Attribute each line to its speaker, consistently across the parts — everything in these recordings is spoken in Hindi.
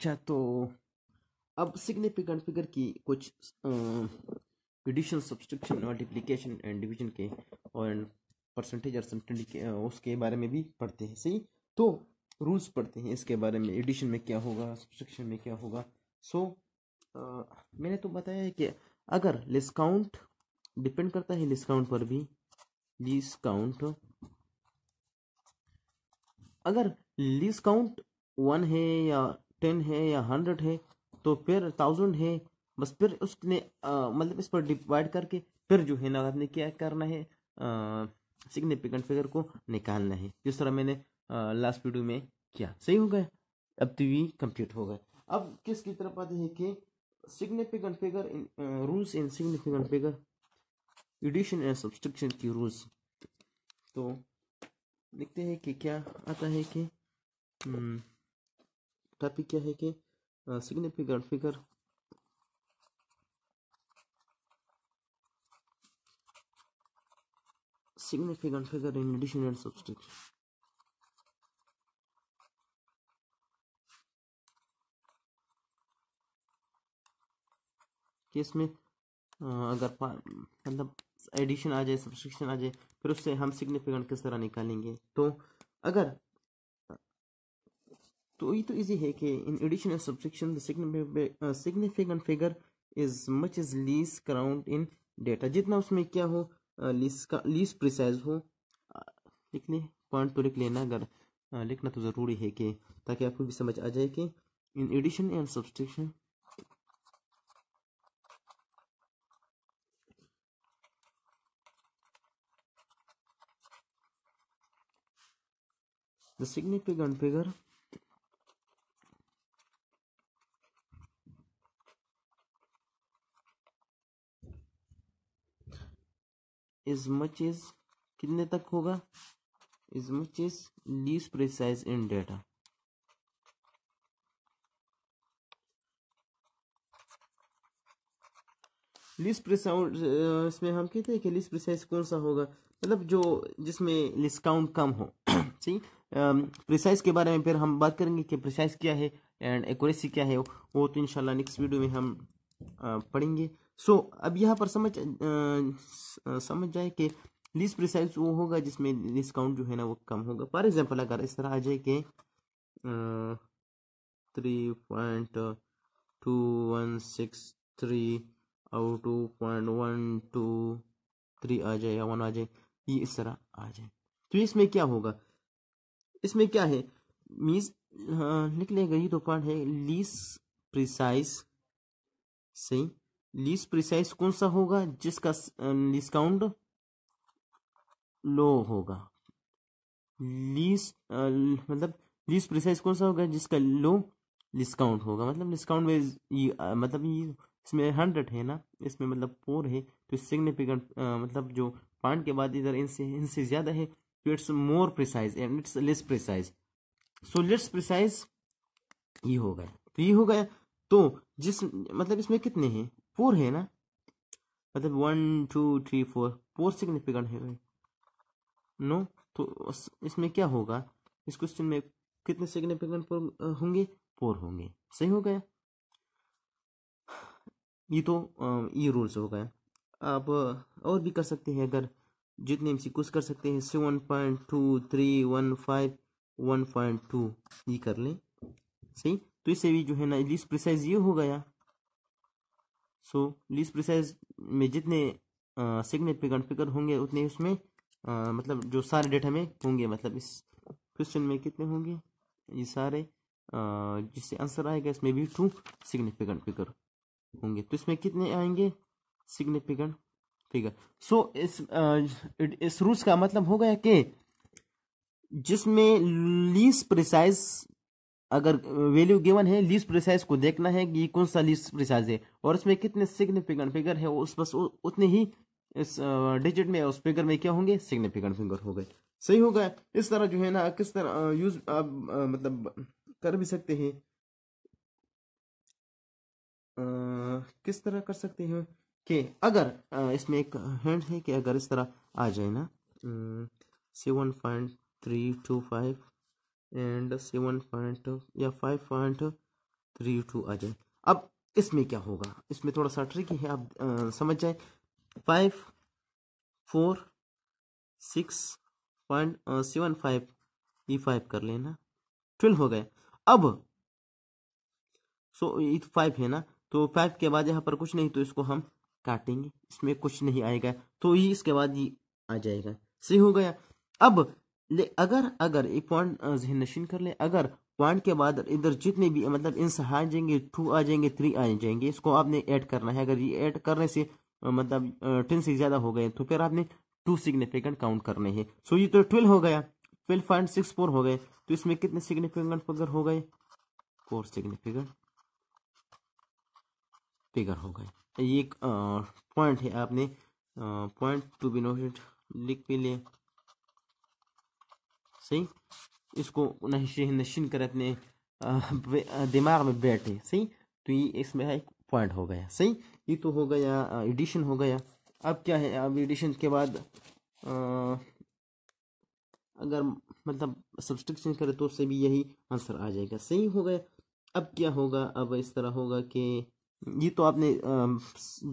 Speaker 1: अच्छा तो अब सिग्निफिकेंट फिगर की कुछ addition subtraction multiplication and division के और परसेंटेज और के उसके बारे में भी पढ़ते हैं सही तो रूल्स पढ़ते हैं इसके बारे में एडिशन में क्या होगा सब्सट्रक्शन में क्या होगा सो so, मैंने तो बताया है कि अगर डिस्काउंट डिपेंड करता है डिस्काउंट पर भी डिस्काउंट अगर लिस्काउंट वन है या टेन है या हंड्रेड है तो फिर थाउजेंड है बस फिर उसने मतलब इस पर डिवाइड करके फिर जो है ना आपने क्या करना है सिग्निफिकेंट फिगर को निकालना है जिस तरह मैंने लास्ट वीडियो में किया सही हो गया अब तो वी कंप्लीट हो गए अब किसकी तरफ आते हैं कि significant figure in rules in significant figure addition and subtraction की रूल्स तो देखते हैं कि क्या आता है कि हम्म, टॉपिक क्या है कि significant figure significant figure in addition and subtraction case में अगर मतलब एडिशन आ जाए सब्सट्रैक्शन आ जाए फिर उससे हम सिग्निफिकेंट किस तरह निकालेंगे तो अगर तो ये तो इजी है कि in addition and subscription significant figure is much is least crowned in data जितना उसमें क्या हो लीस uh, का लीस प्रिसाइज हो uh, लिखने पॉइंट तो लिख लेना अगर uh, लिखना तो ज़रूरी है कि ताकि आपको भी समझ आ जाए कि in addition and subscription the significant figure is much is कितने तक होगा is much is least precise in data least प्रिसाउंड इसमें हम कहते हैं कि लिस्ट प्रिसाइज कौन सा होगा मतलब जो जिसमें लिस्ट काउंट कम हो सही प्रिसाइज um, के बारे में फिर हम बात करेंगे कि प्रिसाइज क्या है एंड एक्यूरेसी क्या है वो तो इंशाल्लाह नेक्स्ट वीडियो में हम uh, पढ़ेंगे सो अब यहाँ पर समझ आ, समझ जाए कि लिस्ट प्रिसाइज वो होगा जिसमें डिस्काउंट जो है ना वो कम होगा फॉर एग्जाम्पल अगर इस तरह आ जाए कि three point two one six three और two point one two three आ जाए या वन आ जाए ये इस तरह आ जाए तो इसमें क्या होगा इसमें क्या है मीन्स निकलेगा ये तो पॉइंट है लीस प्रिसाइज सही लीस प्रिसाइज कौन सा होगा जिसका डिस्काउंट लो होगा लीस मतलब लीस प्रिसाइज कौन सा होगा जिसका लो डिस्काउंट होगा मतलब डिस्काउंट में ये मतलब ये इसमें हंड्रेड है ना इसमें मतलब फोर है तो सिग्निफिकेंट मतलब जो पॉइंट के बाद इधर इनसे इनसे ज़्यादा है तो it's more precise and it's less precise so less precise ये होगा तो ये हो गया तो जिस मतलब इसमें कितने हैं फोर है ना मतलब one two three four four significant है भाई नो तो इसमें क्या होगा इस क्वेश्चन में कितने सिग्निफिकेंट फोर होंगे फोर होंगे सही हो गया ये तो ये रूल्स हो गया आप और भी कर सकते हैं अगर जितने एम कुछ कर सकते हैं seven point two three one five one point two ये कर लें सही तो इससे भी जो है ना एटलीस्ट प्रिसाइज ये हो गया सो लीस्ट प्रिसाइज में जितने सिग्निफिकेंट फिगर होंगे उतने उसमें आ, मतलब जो सारे डेटा में होंगे मतलब इस क्वेश्चन में कितने होंगे ये सारे जिससे आंसर आएगा इसमें भी टू सिग्निफिकेंट फिगर होंगे तो इसमें कितने आएंगे सिग्निफिकेंट फिगर सो इस रूस इस रूल्स का मतलब हो गया कि जिसमें लीस प्रिसाइज अगर वैल्यू गिवन है लीस प्रिसाइज को देखना है कि कौन सा लीस प्रिसाइज है और इसमें कितने सिग्निफिकेंट फिगर है उस बस उतने ही इस डिजिट में उस फिगर में क्या होंगे सिग्निफिकेंट फिगर हो गए सही होगा इस तरह जो है ना किस तरह यूज आप मतलब कर भी सकते हैं किस तरह कर सकते हैं कि अगर इसमें एक हैंड है कि अगर इस तरह आ जाए ना seven point three two five and seven point या फाइव पॉइंट थ्री टू आ जाए अब इसमें क्या होगा इसमें थोड़ा सा ट्रिक है आप आ, समझ जाए five four six point seven five E five कर लेना ट्वेल्व हो गया अब सो ई फाइव है ना तो फाइव के बाद यहाँ पर कुछ नहीं तो इसको हम काटेंगे इसमें कुछ नहीं आएगा तो ये इसके बाद ये आ जाएगा सही हो गया अब ले अगर अगर एक पॉइंट जहन नशीन कर ले अगर पॉइंट के बाद इधर जितने भी मतलब इन इंस आ जाएंगे टू आ जाएंगे थ्री आ जाएंगे इसको आपने ऐड करना है अगर ये ऐड करने से मतलब टेन से ज़्यादा हो गए तो फिर आपने टू सिग्निफिकेंट काउंट करने हैं सो ये तो ट्वेल्व हो गया ट्वेल्व पॉइंट सिक्स फोर हो गए तो इसमें कितने सिग्निफिकेंट फिगर हो गए फोर सिग्निफिकेंट फिगर हो गए ये एक पॉइंट है आपने पॉइंट टू बी नोटेड लिख भी लिया सही इसको नशीन नशीन कर अपने दिमाग में बैठे सही तो ये इसमें एक पॉइंट हो गया सही ये तो हो गया एडिशन हो गया अब क्या है अब एडिशन के बाद अगर मतलब सब्सट्रक्शन करें तो उससे भी यही आंसर आ जाएगा सही हो गया अब क्या होगा अब इस तरह होगा कि ये तो आपने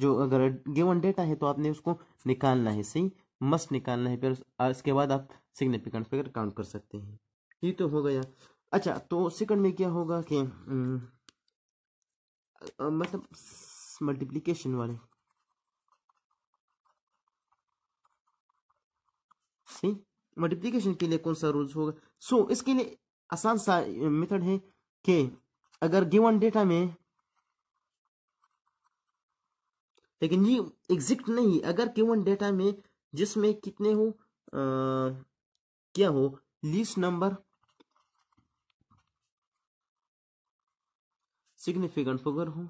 Speaker 1: जो अगर गिवन डेटा है तो आपने उसको निकालना है सही मस्ट निकालना है फिर इसके बाद आप सिग्निफिकेंट फिगर काउंट कर सकते हैं ये तो हो गया अच्छा तो सेकंड में क्या होगा कि हम्म, मतलब मल्टीप्लिकेशन वाले सही मल्टीप्लिकेशन के लिए कौन सा रूल्स होगा सो so, इसके लिए आसान सा मेथड है कि अगर गिवन डेटा में लेकिन ये एग्जिक्ट नहीं अगर गिवन डेटा में जिसमें कितने हो आ, क्या हो लिस्ट नंबर सिग्निफिकेंट फिगर हो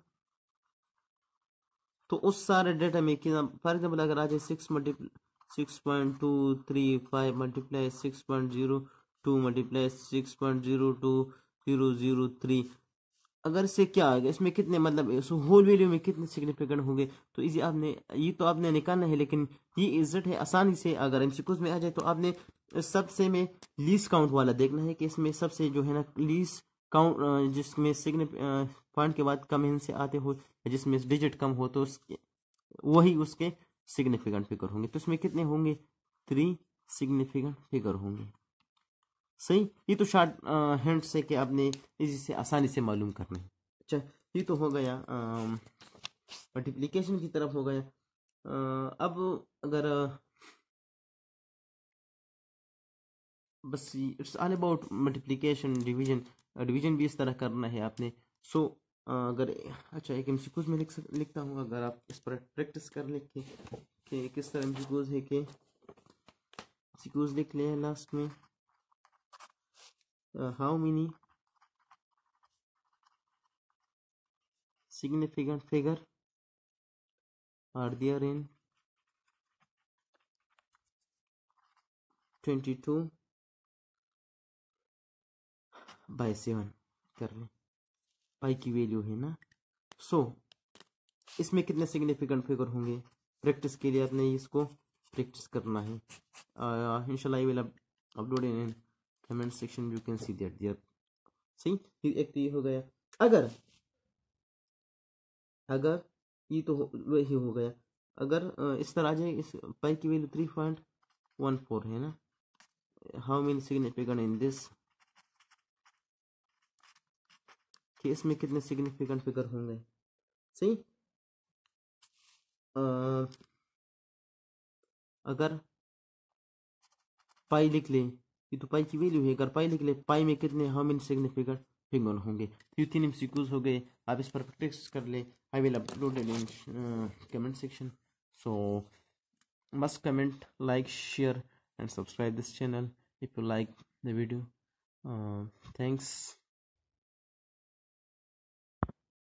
Speaker 1: तो उस सारे डेटा में कि फॉर एग्जाम्पल अगर आज six multiple six point two three five multiply six point zero two multiply six point zero two zero zero three अगर से क्या आएगा इसमें कितने मतलब होल वैल्यू में कितने सिग्निफिकेंट होंगे तो इसे आपने ये तो आपने निकालना है लेकिन ये इज्जत है आसानी से अगर एमसीक्यूज में आ जाए तो आपने सबसे में लीस काउंट वाला देखना है कि इसमें सबसे जो है ना लीस काउंट जिसमें सिग्निफ पॉइंट के बाद कम इनसे आते हो जिसमें डिजिट कम हो तो उसके वही उसके सिग्निफिकेंट फिगर होंगे तो इसमें कितने होंगे थ्री सिग्निफिकेंट फिगर होंगे सही ये तो शार्ट हैंड से कि आपने इसी से आसानी से मालूम करना है अच्छा ये तो हो गया मल्टीप्लीकेशन की तरफ हो गया आ, अब अगर बस it's all about multiplication division division भी इस तरह करना है आपने सो so, अगर अच्छा एक एम में लिख लिखता हूँ अगर आप इस पर प्रैक्टिस कर लिख कि किस तरह एम है कि सिक्यूज लिख लें लास्ट में uh, how many significant figure are there in 22 by seven कर लें पाई की वैल्यू है ना सो so, इसमें कितने सिग्निफिकेंट फिगर होंगे प्रैक्टिस के लिए आपने इसको प्रैक्टिस करना है इंशाल्लाह will upload in comment section you can see that there सही एक तो ये हो गया अगर अगर ये तो वही हो गया अगर इस तरह आ जाए इस पाई की value three point one four है ना how many significant in this कि इसमें कितने सिग्निफिकेंट फिगर होंगे सही अगर पाई लिख लें ये तो पाई की वैल्यू है अगर पाई निकले पाई में कितने हम इन सिग्निफिकेंट फिंगल होंगे तो ये तीन एम हो गए आप इस पर प्रैक्टिस कर ले I will upload in comment section so must comment like share and subscribe this channel if you like the video uh,